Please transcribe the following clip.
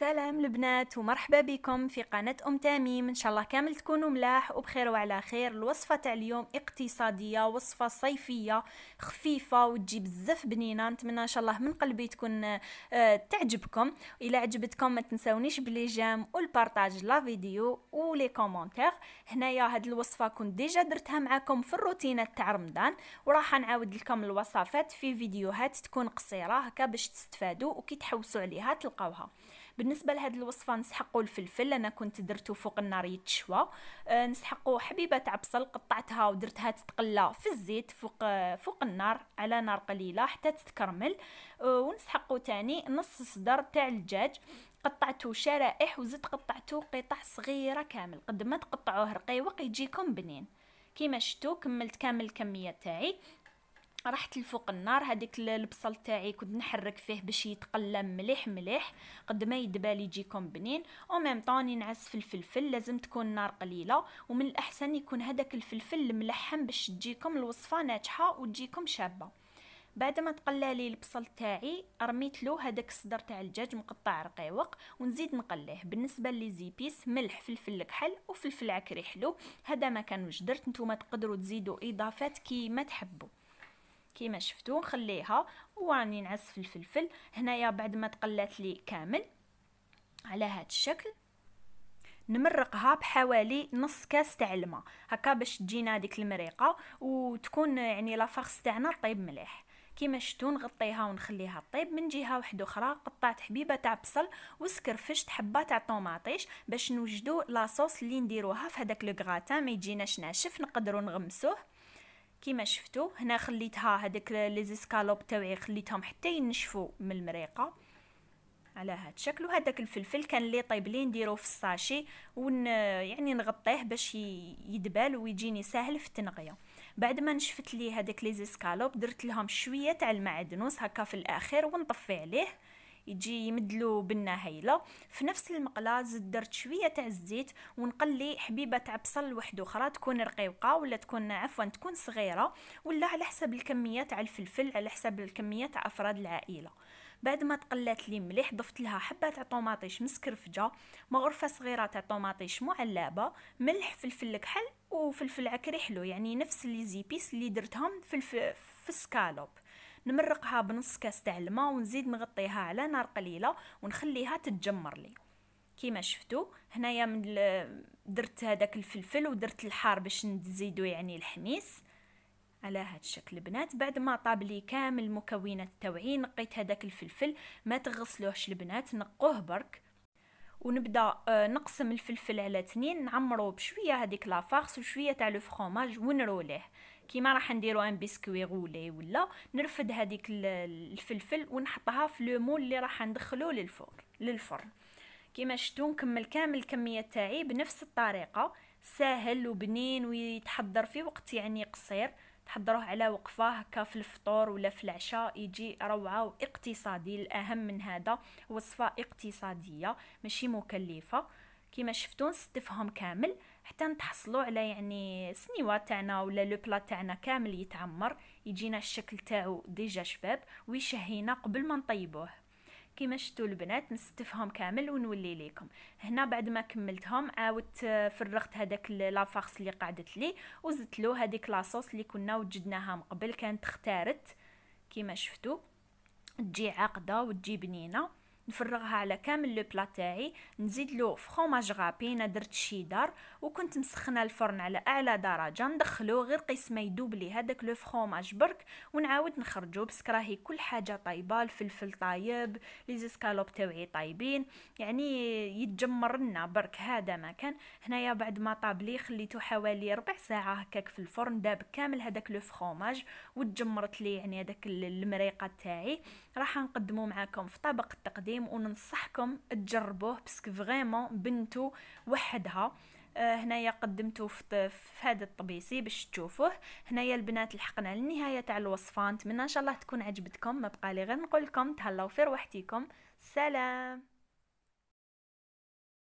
سلام البنات ومرحبا بكم في قناة أم تميم إن شاء الله كامل تكونوا ملاح وبخير وعلى خير الوصفة تاع اليوم اقتصادية وصفة صيفية خفيفة وتجي بزاف بنينة نتمنى إن شاء الله من قلبي تكون آه، تعجبكم إلى عجبتكم ما تنسونيش بلي جام والبارطاج لا فيديو ولي هنا هنايا هاد الوصفة كنت ديجا درتها معاكم في الروتينة تاع رمضان وراح نعاود لكم الوصفات في فيديوهات تكون قصيرة هكا باش تستفادوا وكي تحوسوا عليها تلقاوها بالنسبه لهاد الوصفه نسحقوا الفلفل انا كنت درتو فوق النار يتشوى أه، نسحقوا حبيبه تاع بصل قطعتها ودرتها تتقلى في الزيت فوق فوق النار على نار قليله حتى تتكرمل أه، ونسحقوا تاني نص صدر تاع الدجاج قطعته شرائح وزدت قطعته قطع صغيره كامل قد ما تقطعوه رقيوق يجيكم بنين كيما شفتو كملت كامل الكميه تاعي راح تلفق النار هذيك البصل تاعي كنت نحرك فيه باش يتقلم مليح مليح قد ما يدبالي يجيكم بنين او ميم طوني نعس في الفلفل لازم تكون النار قليله ومن الاحسن يكون هذاك الفلفل الملحم باش تجيكم الوصفه ناجحه وتجيكم شابه بعد ما تقلى لي البصل تاعي رميت له هذاك الصدر تاع الدجاج مقطع رقيوق ونزيد نقليه بالنسبه لي زيبيس ملح فلفل كحل وفلفل عكري حلو هذا ما كان وجدرت نتوما تقدروا تزيدوا اضافات كي ما تحبوا كيما شفتوا نخليها وراني نعزف الفلفل هنايا بعد ما تقلات لي كامل على هذا الشكل نمرقها بحوالي نص كاس تاع الماء هكا باش تجينا ديك المريقه وتكون يعني لافارس تاعنا طيب مليح كيما شفتو نغطيها ونخليها طيب من جهه واحده اخرى قطعت حبيبه تاع بصل وسكرفشت حبه تاع طوماطيش باش نوجدو لاصوص اللي نديروها في هذاك لو ما يجيناش ناشف نقدروا نغمسوه كيما شفتوا هنا خليتها هذاك لي زيسكالوب تاعي خليتهم حتى ينشفوا من المريقه على هذا الشكل وهذاك الفلفل كان اللي طيب لي نديرو في الساشي ون يعني نغطيه باش يدبال ويجيني ساهل في التنقيه بعد ما نشفت لي هذاك لي زيسكالوب درت لهم شويه تاع المعدنوس هكا في الاخير ونطفي عليه يجي يمدلو بنه هايله في نفس المقله زد درت شويه تاع الزيت ونقلي حبيبه تاع بصل وحده اخرى تكون رقيقه ولا تكون عفوا تكون صغيره ولا على حسب الكميه تاع الفلفل على حسب الكميه تاع افراد العائله بعد ما تقلات لي مليح ضفت لها حبه تاع طوماطيش مسكرفجه مغرفه صغيره تاع طوماطيش معلبه ملح فلفل كحل وفلفل عكري حلو يعني نفس لي زيبيس اللي درتهم في الف... في السكالوب نمرقها بنص كاس تاع الماء ونزيد نغطيها على نار قليله ونخليها تتجمر لي كيما شفتو هنايا من درت هذاك الفلفل ودرت الحار باش نزيدو يعني الحميس على هاد الشكل البنات بعد ما طاب لي كامل المكونات تاوعي نقيت هذاك الفلفل ما تغسلوهش البنات نقوه برك ونبدا آه، نقسم الفلفل على تنين نعمرو بشويه هذيك لافارس وشويه تاع لو فرماج ونروليه كيما راح نديرو ان بيسكوي غولي ولا نرفد هذيك الفلفل ونحطها في لو مول اللي راح ندخلو للفرن للفرن كيما شفتو نكمل كامل الكميه تاعي بنفس الطريقه ساهل وبنين ويتحضر في وقت يعني قصير تحضروه على وقفه هكا في الفطور ولا في العشاء يجي روعه واقتصادي الاهم من هذا وصفه اقتصاديه ماشي مكلفه كيما شفتو نستفهم كامل حتى نتحصلوا على يعني السنيوه تاعنا ولا لو بلا تاعنا كامل يتعمر يجينا الشكل تاعو ديجا شباب ويشهينا قبل ما نطيبوه كيما شفتوا البنات نستفهم كامل ونولي ليكم هنا بعد ما كملتهم عاودت آه، فرغت هذاك لافارس اللي قعدت لي وزدت له هذيك لاصوص اللي كنا وجدناها من قبل كانت اختارت كيما شفتوا تجي عاقده وتجي بنينه نفرغها على كامل لو بلا تاعي نزيد له فخوماج غابي انا درت شيدر وكنت مسخنه الفرن على اعلى درجه ندخلو غير قيس ما يدوب لي هذاك لو فخوماج برك ونعاود نخرجو باسكو راهي كل حاجه طايبه الفلفل طايب لي زيسكالوب تاوعي طايبين يعني يتجمر لنا برك هذا ما كان هنايا بعد ما طاب لي خليته حوالي ربع ساعه هكاك في الفرن داب كامل هذاك لو فخوماج وتجمرت لي يعني هذاك المريقه تاعي راح نقدمه معاكم في طبق التقديم الفيلم وننصحكم تجربوه باسكو فريمون بنتو وحدها آه، هنايا قدمته في هذا الطبيسي باش تشوفوه هنايا البنات لحقنا للنهايه تاع الوصفه نتمنى ان شاء الله تكون عجبتكم ما بقى لي غير نقول لكم تهلاو في روحتيكم سلام